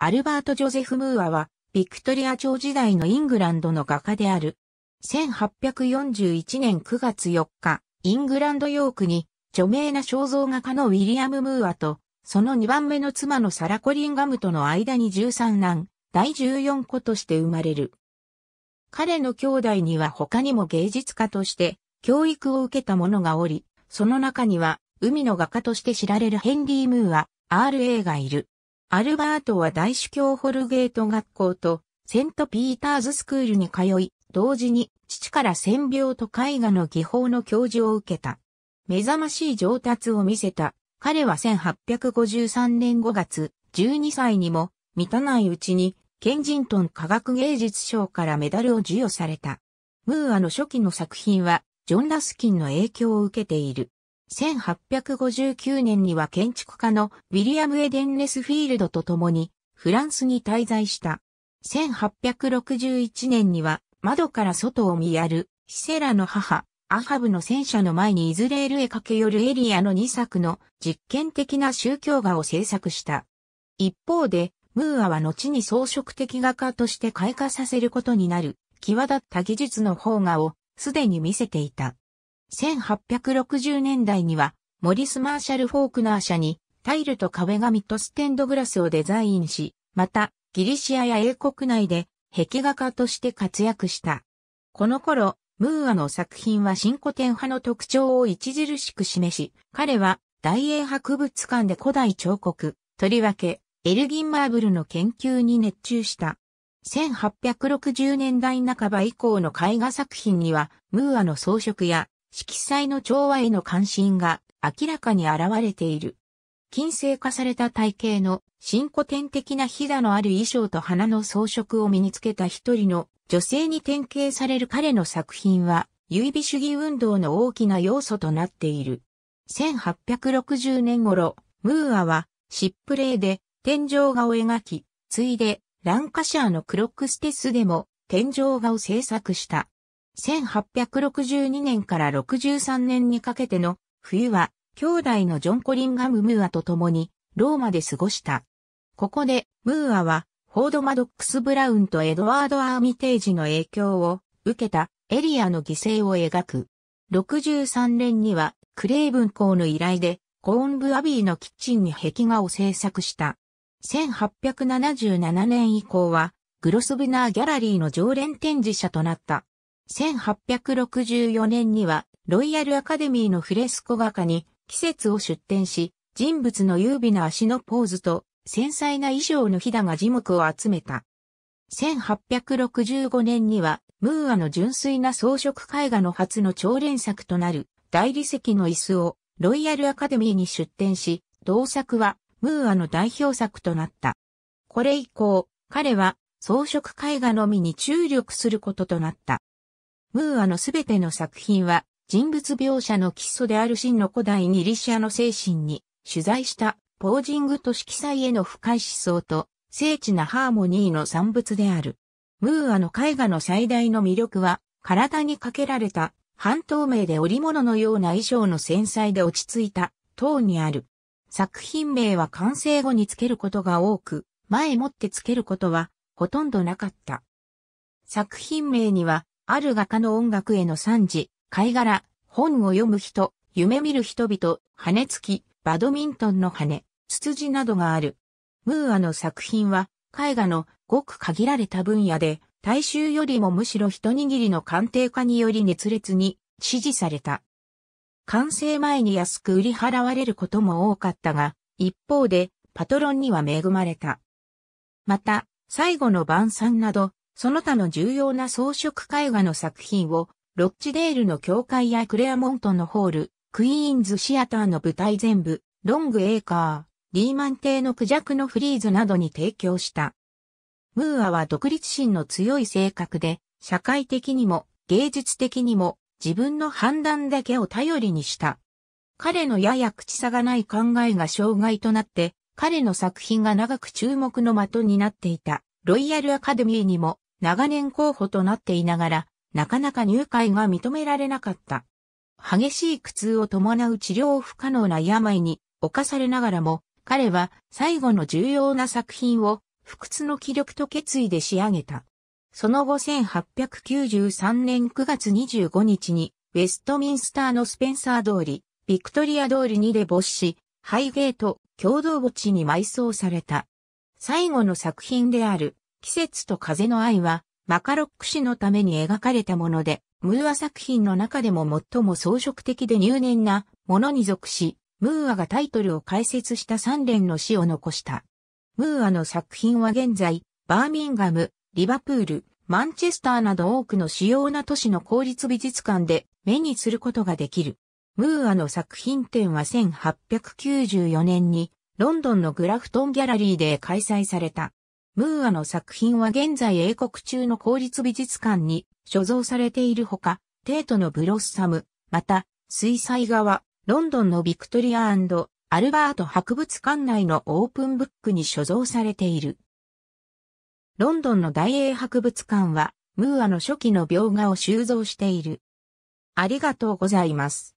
アルバート・ジョゼフ・ムーアは、ビクトリア朝時代のイングランドの画家である。1841年9月4日、イングランド・ヨークに、著名な肖像画家のウィリアム・ムーアと、その2番目の妻のサラ・コリンガムとの間に13男、第14子として生まれる。彼の兄弟には他にも芸術家として教育を受けた者がおり、その中には海の画家として知られるヘンリー・ムーア、RA がいる。アルバートは大主教ホルゲート学校とセントピーターズスクールに通い、同時に父から線描と絵画の技法の教授を受けた。目覚ましい上達を見せた。彼は1853年5月、12歳にも満たないうちに、ケンジントン科学芸術賞からメダルを授与された。ムーアの初期の作品は、ジョン・ラスキンの影響を受けている。1859年には建築家のウィリアム・エデン・レスフィールドと共にフランスに滞在した。1861年には窓から外を見やるシセラの母、アハブの戦車の前にイズレールへ駆け寄るエリアの2作の実験的な宗教画を制作した。一方で、ムーアは後に装飾的画家として開花させることになる、際立った技術の方画をすでに見せていた。1860年代には、モリス・マーシャル・フォークナー社に、タイルと壁紙とステンドグラスをデザインし、また、ギリシアや英国内で、壁画家として活躍した。この頃、ムーアの作品は新古典派の特徴を著しく示し、彼は大英博物館で古代彫刻、とりわけ、エルギンマーブルの研究に熱中した。1860年代半ば以降の絵画作品には、ムーアの装飾や色彩の調和への関心が明らかに現れている。金星化された体型の新古典的なひだのある衣装と花の装飾を身につけた一人の女性に典型される彼の作品は、優美主義運動の大きな要素となっている。1860年頃、ムーアはシップレーで天井画を描き、ついでランカシャーのクロックステスでも天井画を制作した。1862年から63年にかけての冬は兄弟のジョン・コリンガム・ムーアと共にローマで過ごした。ここでムーアはフォード・マドックス・ブラウンとエドワード・アーミテージの影響を受けたエリアの犠牲を描く。63年にはクレイブン校の依頼でコーンブ・アビーのキッチンに壁画を制作した。1877年以降はグロスブナーギャラリーの常連展示者となった。1864年には、ロイヤルアカデミーのフレスコ画家に季節を出展し、人物の優美な足のポーズと繊細な衣装のひだが樹木を集めた。1865年には、ムーアの純粋な装飾絵画の初の超連作となる大理石の椅子をロイヤルアカデミーに出展し、同作はムーアの代表作となった。これ以降、彼は装飾絵画のみに注力することとなった。ムーアのすべての作品は、人物描写の基礎である真の古代ニリシアの精神に、取材したポージングと色彩への深い思想と、精緻なハーモニーの産物である。ムーアの絵画の最大の魅力は、体にかけられた半透明で織物のような衣装の繊細で落ち着いた塔にある。作品名は完成後につけることが多く、前もってつけることはほとんどなかった。作品名にはある画家の音楽への賛辞、貝殻、本を読む人、夢見る人々、羽付き、バドミントンの羽、ツツジなどがある。ムーアの作品は、絵画のごく限られた分野で、大衆よりもむしろ一握りの鑑定家により熱烈に支持された。完成前に安く売り払われることも多かったが、一方でパトロンには恵まれた。また、最後の晩餐など、その他の重要な装飾絵画の作品を、ロッチデールの教会やクレアモントのホール、クイーンズシアターの舞台全部、ロングエーカー、リーマン邸のクジャクのフリーズなどに提供した。ムーアは独立心の強い性格で、社会的にも芸術的にも自分の判断だけを頼りにした。彼のやや口差がない考えが障害となって、彼の作品が長く注目の的になっていた、ロイヤルアカデミーにも長年候補となっていながら、なかなか入会が認められなかった。激しい苦痛を伴う治療不可能な病に侵されながらも、彼は最後の重要な作品を不屈の気力と決意で仕上げた。その後1893年9月25日に、ウェストミンスターのスペンサー通り、ビクトリア通りにで没し、ハイゲート、共同墓地に埋葬された。最後の作品である、季節と風の愛は、マカロック氏のために描かれたもので、ムーア作品の中でも最も装飾的で入念なものに属し、ムーアがタイトルを解説した三連の詩を残した。ムーアの作品は現在、バーミンガム、リバプール、マンチェスターなど多くの主要な都市の公立美術館で目にすることができる。ムーアの作品展は1894年にロンドンのグラフトンギャラリーで開催された。ムーアの作品は現在英国中の公立美術館に所蔵されているほか、テートのブロッサム、また、水彩画は、ロンドンのビクトリアアルバート博物館内のオープンブックに所蔵されている。ロンドンの大英博物館は、ムーアの初期の描画を収蔵している。ありがとうございます。